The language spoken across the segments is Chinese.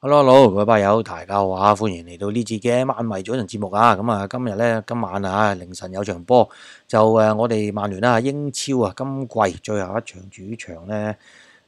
hello l l 老各位朋友，大家好啊！欢迎嚟到呢次嘅漫迷早晨节目啊！咁啊，今日咧今晚啊凌晨有场波，就诶我哋曼联啦英超啊今季最后一场主场咧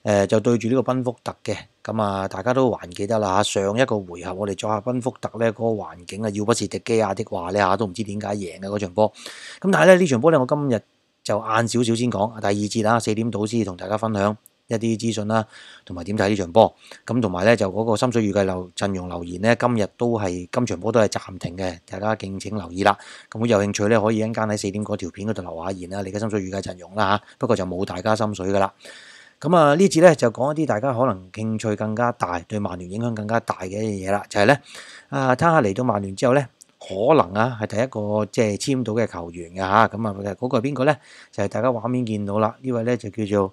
诶就对住呢个宾福特嘅咁啊，大家都还记得啦吓上一个回合我哋再下宾福特咧嗰个环境啊，要不是迪基亚的话咧吓都唔知点解赢嘅嗰场波。咁但系咧呢场波咧我今日就晏少少先讲，第二节啊四点到先同大家分享。一啲資訊啦，同埋點睇呢場波？咁同埋咧，就嗰個深水預計流陣容留言咧，今日都係今場波都係暫停嘅，大家敬請留意啦。咁有興趣咧，可以一間喺四點嗰條片嗰度留下言啦。你嘅深水預計陣容啦嚇，不過就冇大家心水噶啦。咁啊，呢次咧就講一啲大家可能興趣更加大、對曼聯影響更加大嘅嘢啦，就係咧啊，他嚟到曼聯之後咧，可能啊係第一個即係簽到嘅球員嘅嚇。咁啊，嗰個係邊個咧？就係大家畫面見到啦，呢位咧就叫做。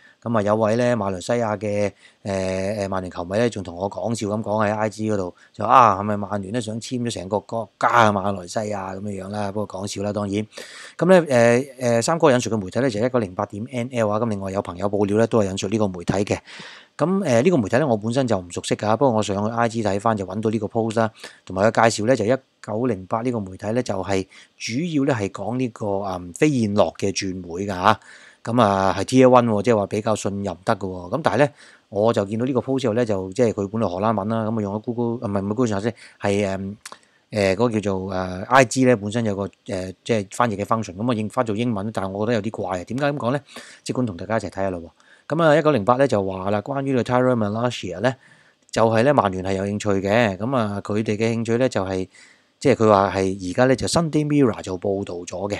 咁啊有位咧馬來西亞嘅诶诶曼聯球迷咧，仲同我講笑咁講喺 IG 嗰度，就啊系咪曼聯咧想簽咗成個國家嘅馬來西亞咁样樣啦？不過講笑啦，當然。咁咧诶诶，三個引述嘅媒體咧就係一九零八點 NL 啊，咁另外有朋友报料咧都係引述呢個媒體嘅。咁誒呢個媒體咧我本身就唔熟悉噶，不過我上去 IG 睇翻就揾到呢個 post 啦，同埋佢介紹咧就一九零八呢個媒體咧就係主要咧係講呢個誒非燕落嘅轉會噶嚇。咁啊，係 Tier One 即係話比較信任得嘅喎。咁但係咧，我就見到呢個 post 之咧，就即係佢本來荷蘭文啦，咁啊用咗 Google，唔係唔係 Google 先，係誒誒嗰個叫做誒 IG 咧，本身有個誒即係翻譯嘅 function，咁啊應翻做英文，但係我覺得有啲怪啊。點解咁講咧？即管同大家一齊睇下咯。咁啊，一九零八咧就話啦，關於 The Tyrone Malaysia 咧，就係咧曼聯係有興趣嘅。咁啊，佢哋嘅興趣咧就係即係佢話係而家咧就 Sunday Mirror 就報導咗嘅。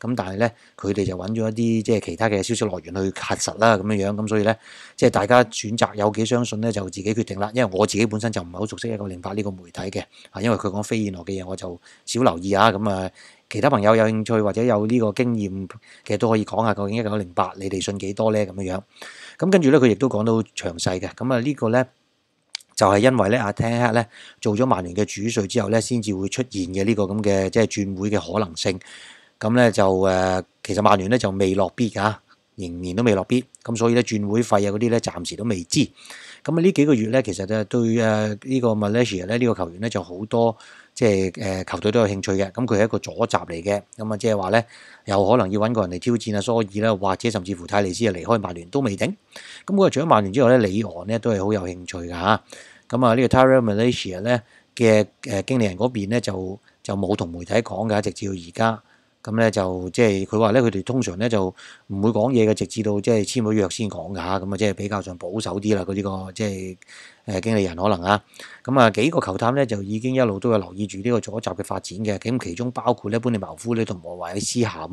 咁但系咧，佢哋就揾咗一啲即係其他嘅消息來源去核實啦，咁樣樣咁，所以咧即係大家選擇有幾相信咧，就自己決定啦。因為我自己本身就唔係好熟悉一個零八呢個媒體嘅，啊，因為佢講非現學嘅嘢，我就少留意啊。咁啊，其他朋友有興趣或者有呢個經驗嘅，都可以講下究竟一九零八你哋信幾多咧？咁樣樣。咁跟住咧，佢亦都講到詳細嘅。咁啊，呢個咧就係因為咧阿聽克咧做咗曼聯嘅主帥之後咧，先至會出現嘅呢個咁嘅即係轉會嘅可能性。咁咧就誒，其實曼聯咧就未落必㗎，仍然都未落必。咁所以咧轉會費啊嗰啲咧，暫時都未知。咁啊呢幾個月咧，其實咧對誒呢個 Malaysia 咧呢個球員咧就好多即係誒球隊都有興趣嘅。咁佢係一個左閘嚟嘅，咁啊即係話咧有可能要揾個人嚟挑戰啊，所爾咧或者甚至乎泰利斯啊離開曼聯都未定。咁佢除咗曼聯之外咧，里昂咧都係好有興趣㗎嚇。咁啊呢個 Tare Malaysia 咧嘅誒經理人嗰邊咧就就冇同媒體講㗎，直至到而家。咁咧就即係佢話咧，佢哋通常咧就唔會講嘢嘅，直至到即係簽咗約先講㗎。咁啊，即係比較上保守啲啦。佢呢個即係誒經理人可能啊。咁啊幾個球探咧就已經一路都有留意住呢個阻集嘅發展嘅。咁其中包括咧，本尼茅夫咧同埋維斯師啊，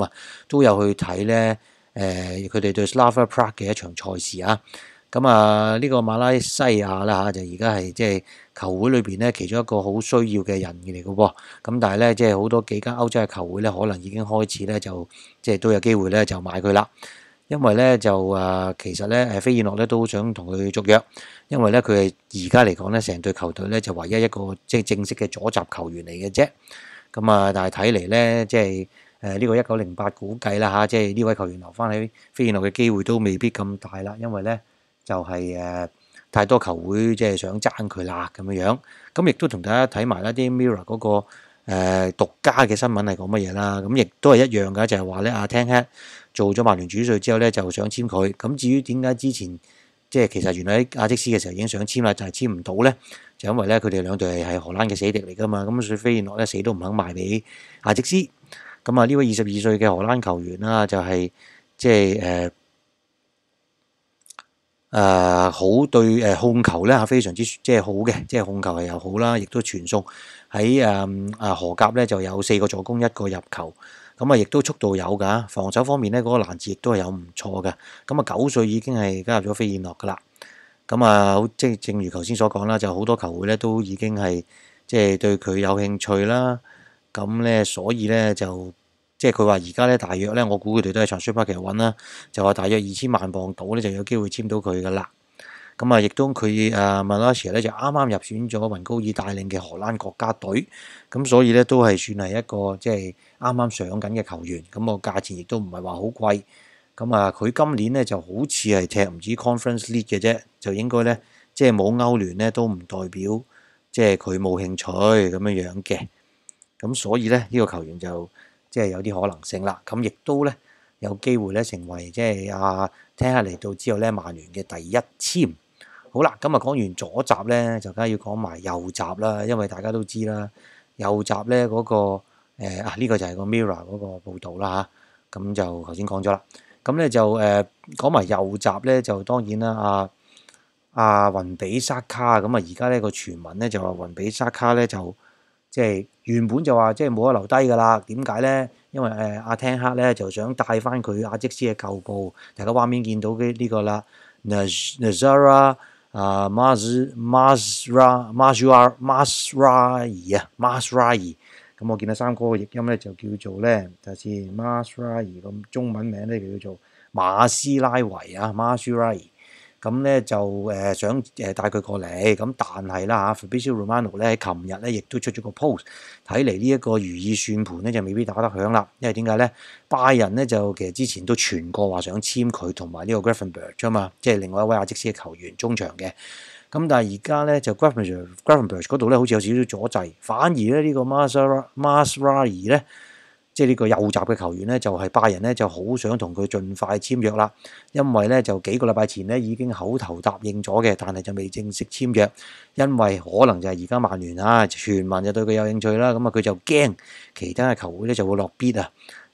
都有去睇咧誒，佢哋對 Slavaprat 嘅一場賽事啊。咁啊，呢個馬拉西亞啦嚇，就而家係即係球會裏邊咧，其中一個好需要嘅人嚟嘅喎。咁但係咧，即係好多幾間歐洲嘅球會咧，可能已經開始咧就即係都有機會咧就買佢啦。因為咧就啊，其實咧誒，菲爾諾咧都想同佢續約，因為咧佢係而家嚟講咧成隊球隊咧就唯一一個即係正式嘅左閘球員嚟嘅啫。咁啊，但係睇嚟咧即係誒呢個一九零八估計啦嚇，即係呢位球員留翻喺菲爾諾嘅機會都未必咁大啦，因為咧。就係誒太多球會即係想爭佢啦咁樣樣，咁亦都同大家睇埋啦啲 mirror 嗰個誒獨家嘅新聞係講乜嘢啦，咁亦都係一樣嘅，就係話咧阿 Ten Hag 做咗曼聯主席之後咧就想簽佢，咁至於點解之前即係其實原來喺阿積斯嘅時候已經想簽啦，但係簽唔到咧，就因為咧佢哋兩隊係荷蘭嘅死敵嚟㗎嘛，咁水飛諾咧死都唔肯賣俾阿積斯，咁啊呢位二十二歲嘅荷蘭球員啦就係即係誒。誒好對誒控球咧，非常之即係好嘅，即係控球係又好啦，亦都傳送喺誒誒荷甲咧就有四個助攻一個入球，咁啊亦都速度有噶，防守方面咧嗰個攔截亦都係有唔錯嘅，咁啊九歲已經係加入咗飛燕樂噶啦，咁啊即係正如頭先所講啦，就好多球會咧都已經係即係對佢有興趣啦，咁咧所以咧就。即係佢話而家咧，大約咧，我估佢哋都係 Super 其揾啦，就話大約二千萬磅到咧就有機會簽到佢噶啦。咁啊，亦都佢阿 m a l a c h 咧就啱啱入選咗雲高爾帶領嘅荷蘭國家隊，咁所以咧都係算係一個即係啱啱上緊嘅球員。咁個價錢亦都唔係話好貴。咁啊，佢今年咧就好似係踢唔止 Conference Lead 嘅啫，就應該咧即係冇歐聯咧都唔代表即係佢冇興趣咁樣樣嘅。咁所以咧呢個球員就。即係有啲可能性啦，咁亦都咧有機會咧成為即係阿聽下嚟到之後咧曼聯嘅第一簽。好啦，咁啊講完左集咧，就梗係要講埋右集啦，因為大家都知啦，右集咧嗰個誒啊呢個就係個 Mirror 嗰個報道啦嚇，咁就頭先講咗啦。咁咧就誒講埋右集咧，就當然啦，阿阿雲比沙卡咁啊而家呢個傳聞咧就話雲比沙卡咧就。即係原本就話即係冇得留低噶啦。點解咧？因為誒阿聽克咧就想帶翻佢阿即斯嘅舊部，大家畫面見到嘅呢個啦 Nazara 啊 Masra Masra Masra m a s r a m a s r a 咁，我見到三哥嘅譯音咧就叫做咧，就是 m a s r a 咁，中文名咧就叫做馬斯拉維啊 m a s r a 咁咧就誒想誒帶佢過嚟，咁但係啦嚇，Fabio Romano 咧，琴日咧亦都出咗個 post，睇嚟呢一個如意算盤咧就未必打得響啦，因為點解咧？拜仁咧就其實之前都傳過話想簽佢同埋呢個 g r a f e n b e r g 啊嘛，即係另外一位阿積士嘅球員，中場嘅。咁但係而家咧就 g r a f e n b e r g 嗰度咧好似有少少阻滯，反而咧呢個 m a r a e m a r i a e 咧。即係呢個幼集嘅球員咧，就係拜仁咧就好想同佢盡快簽約啦，因為咧就幾個禮拜前咧已經口頭答應咗嘅，但係就未正式簽約，因為可能就係而家曼聯啊，全民就對佢有興趣啦，咁啊佢就驚其他嘅球會咧就會落 bid 啊，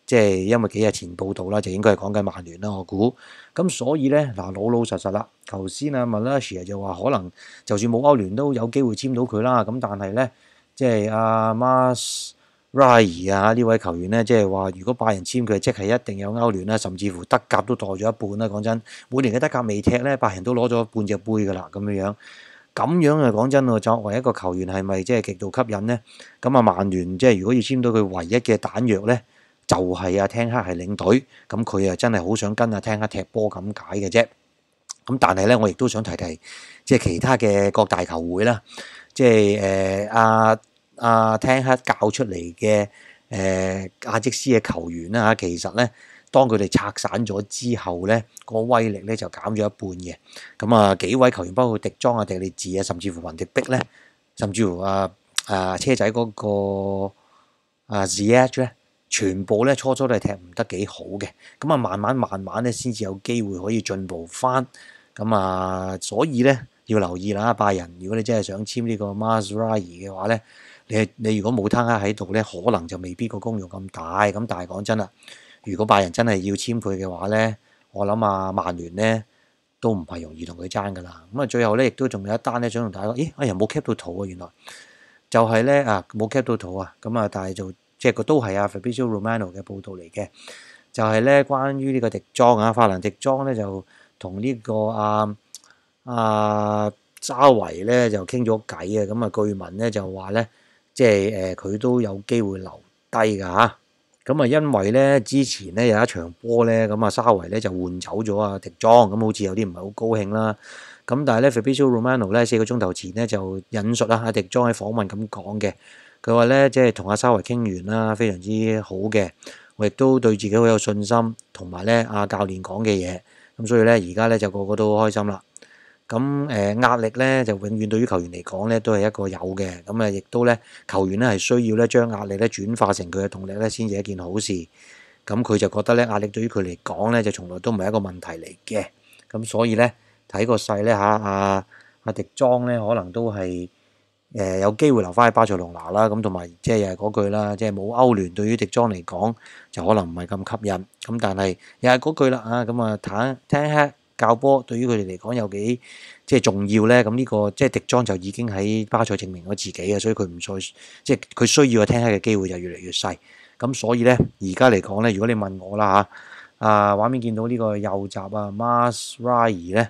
即係因為幾日前報道啦，就應該係講緊曼聯啦，我估，咁所以咧嗱老老實實啦，頭先啊 m a l a s i a 就話可能就算冇歐聯都有機會簽到佢啦，咁但係咧即係阿 Mas。r a y 啊呢位球員咧，即係話如果拜仁簽佢，即係一定有勾聯啦，甚至乎德甲都代咗一半啦。講真，每年嘅德甲未踢咧，拜仁都攞咗半隻杯噶啦。咁樣樣，咁樣啊講真喎，作為一個球員，係咪即係極度吸引咧？咁啊，曼聯即係如果要簽到佢唯一嘅彈藥咧，就係啊，聽克係領隊，咁佢啊真係好想跟啊聽克踢波咁解嘅啫。咁但係咧，我亦都想提提，即係其他嘅各大球會啦，即係誒阿。阿聽克教出嚟嘅誒亞積斯嘅球員啦其實咧當佢哋拆散咗之後咧，個威力咧就減咗一半嘅。咁啊幾位球員包括迪莊啊、迪利治啊，甚至乎雲迪碧咧，甚至乎啊啊車仔嗰個啊 ZH 咧，全部咧初初都踢唔得幾好嘅。咁啊慢慢慢慢咧，先至有機會可以進步翻。咁啊所以咧要留意啦，拜仁如果你真係想簽呢個 m a s r a i 嘅話咧。你你如果冇摊喺度咧，可能就未必個功用咁大。咁但係講真啦，如果拜仁真係要签佢嘅話咧，我諗啊，曼聯咧都唔係容易同佢爭噶啦。咁啊，最後咧亦都仲有一單咧，想同大家，咦，哎呀，冇 k e p p 到圖啊，原來就係咧啊，冇 k e p p 到圖啊。咁啊，但係就即係個都係啊 Fabrizio Romano 嘅報道嚟嘅，就係咧關於呢個迪庄啊，法蘭迪庄咧就同呢個啊啊沙维咧就傾咗偈啊。咁啊，據聞咧就話咧。即係誒，佢都有機會留低㗎嚇。咁啊，因為咧之前咧有一場波咧，咁啊沙維咧就換走咗啊迪莊，咁好似有啲唔係好高興啦。咁但係咧 Fabio Romano 咧四個鐘頭前咧就引述啦，阿迪莊喺訪問咁講嘅，佢話咧即係同阿沙維傾完啦，非常之好嘅。我亦都對自己好有信心，同埋咧阿教練講嘅嘢。咁所以咧而家咧就個個都開心啦。咁誒壓力咧就永遠對於球員嚟講咧都係一個有嘅，咁啊亦都咧球員咧係需要咧將壓力咧轉化成佢嘅動力咧先至一件好事。咁佢就覺得咧壓力對於佢嚟講咧就從來都唔係一個問題嚟嘅。咁所以咧睇個勢咧嚇，阿阿迪莊咧可能都係誒有機會留翻喺巴塞隆拿啦。咁同埋即係又係嗰句啦，即係冇歐聯對於迪莊嚟講就可能唔係咁吸引。咁但係又係嗰句啦啊，咁啊坦聽教波對於佢哋嚟講有幾即系重要咧？咁呢個即係迪庄就已經喺巴塞證明咗自己啊，所以佢唔再即係佢需要聽喺嘅機會就越嚟越細。咁所以咧，而家嚟講咧，如果你問我啦吓，啊畫面見到呢個右闸啊 m a s r a y 咧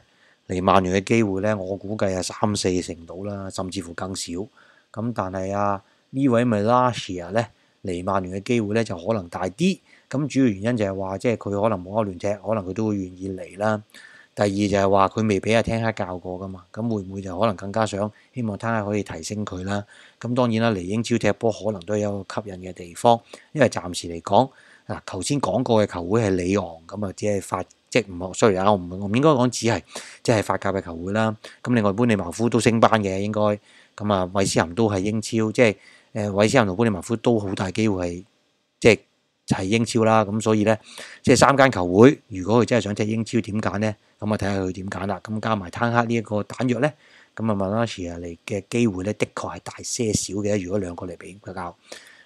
嚟曼聯嘅機會咧，我估計係三四成到啦，甚至乎更少。咁但係啊，呢位咪 l a s h i a 咧嚟曼聯嘅機會咧就可能大啲。咁主要原因就係話即係佢可能冇靴乱踢，可能佢都會願意嚟啦。第二就係話佢未俾阿聽下教過噶嘛，咁會唔會就可能更加想希望聽下可以提升佢啦？咁當然啦，嚟英超踢波可能都有個吸引嘅地方，因為暫時嚟講，嗱頭先講過嘅球會係里昂，咁啊只係法即唔好衰啊！我唔我唔應該講只係即係法甲嘅球會啦。咁另外般尼茅夫都升班嘅應該，咁啊韋斯咸都係英超，即係誒韋斯咸同般尼茅夫都好大機會係。就係英超啦，咁所以咧，即係三間球會，如果佢真係想踢英超，點揀咧？咁啊，睇下佢點揀啦。咁加埋坦克呢一個彈藥咧，咁啊，曼達奇嚟嘅機會咧，的確係大些少嘅。如果兩個嚟比比較，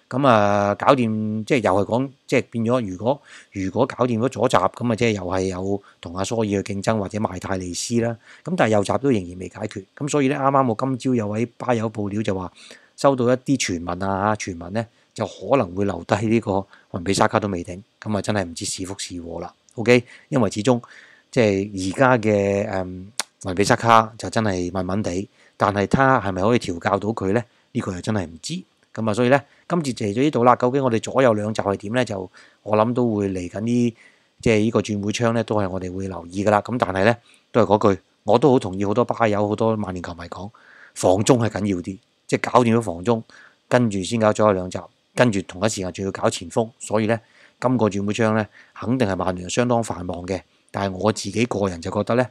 咁啊，搞掂即係又係講，即係變咗。如果如果搞掂咗左集，咁啊，即係又係有同阿蘇爾去競爭，或者賣泰利斯啦。咁但係右集都仍然未解決。咁所以咧，啱啱我今朝有位巴友報料就話，收到一啲傳聞啊，傳聞咧。就可能會留低呢個雲比沙卡都未定，咁啊真係唔知是福是禍啦。OK，因為始終即係而家嘅誒雲比沙卡就真係慢慢地，但係他係咪可以調教到佢咧？呢個又真係唔知。咁啊，所以咧今次嚟咗呢度啦。究竟我哋左右兩集係點咧？就我諗都會嚟緊呢，即係呢個轉會窗咧，都係我哋會留意噶啦。咁但係咧，都係嗰句，我都好同意好多巴友、好多萬年球迷講，防中係緊要啲，即係搞掂咗防中，跟住先搞左右兩集。跟住同一时间仲要搞前锋，所以咧今个转会窗咧肯定系曼联相当繁忙嘅。但系我自己个人就觉得咧，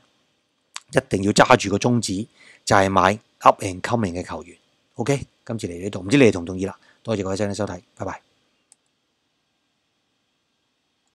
一定要揸住个宗旨，就系买 up and coming 嘅球员。O K，今次嚟呢度唔知你哋同唔同意啦？多谢各位先生收睇，拜拜。